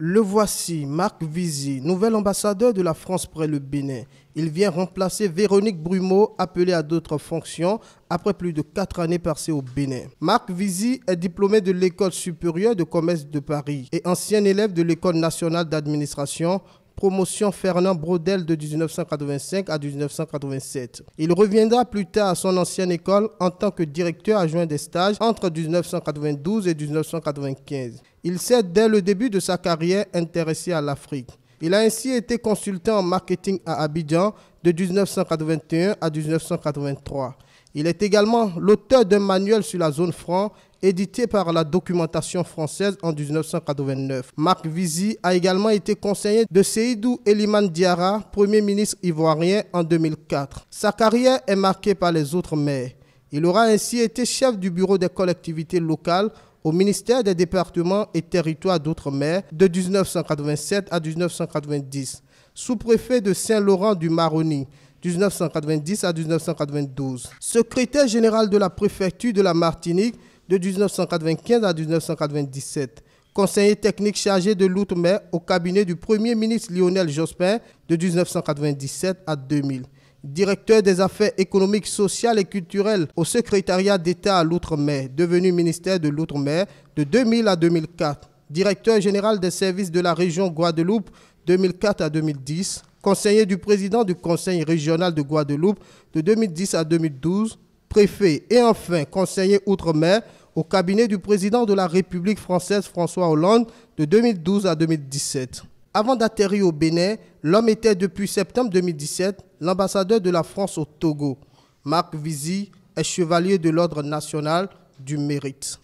Le voici, Marc Vizy, nouvel ambassadeur de la France près le Bénin. Il vient remplacer Véronique Brumeau, appelée à d'autres fonctions, après plus de quatre années passées au Bénin. Marc Vizy est diplômé de l'École supérieure de commerce de Paris et ancien élève de l'École nationale d'administration promotion Fernand Brodel de 1985 à 1987. Il reviendra plus tard à son ancienne école en tant que directeur adjoint des stages entre 1992 et 1995. Il s'est dès le début de sa carrière intéressé à l'Afrique. Il a ainsi été consultant en marketing à Abidjan de 1981 à 1983. Il est également l'auteur d'un manuel sur la zone franc édité par la documentation française en 1989. Marc Vizy a également été conseiller de Seydou Eliman Diara, premier ministre ivoirien en 2004. Sa carrière est marquée par les autres maires. Il aura ainsi été chef du bureau des collectivités locales au ministère des départements et territoires d'outre-mer de 1987 à 1990, sous-préfet de Saint-Laurent du Maroni de 1990 à 1992, secrétaire général de la préfecture de la Martinique de 1995 à 1997, conseiller technique chargé de l'outre-mer au cabinet du Premier ministre Lionel Jospin de 1997 à 2000 directeur des affaires économiques, sociales et culturelles au secrétariat d'État à l'Outre-mer, devenu ministère de l'Outre-mer de 2000 à 2004, directeur général des services de la région Guadeloupe 2004 à 2010, conseiller du président du Conseil régional de Guadeloupe de 2010 à 2012, préfet et enfin conseiller outre-mer au cabinet du président de la République française François Hollande de 2012 à 2017. Avant d'atterrir au Bénin, l'homme était depuis septembre 2017 l'ambassadeur de la France au Togo. Marc Vizy est chevalier de l'Ordre national du mérite.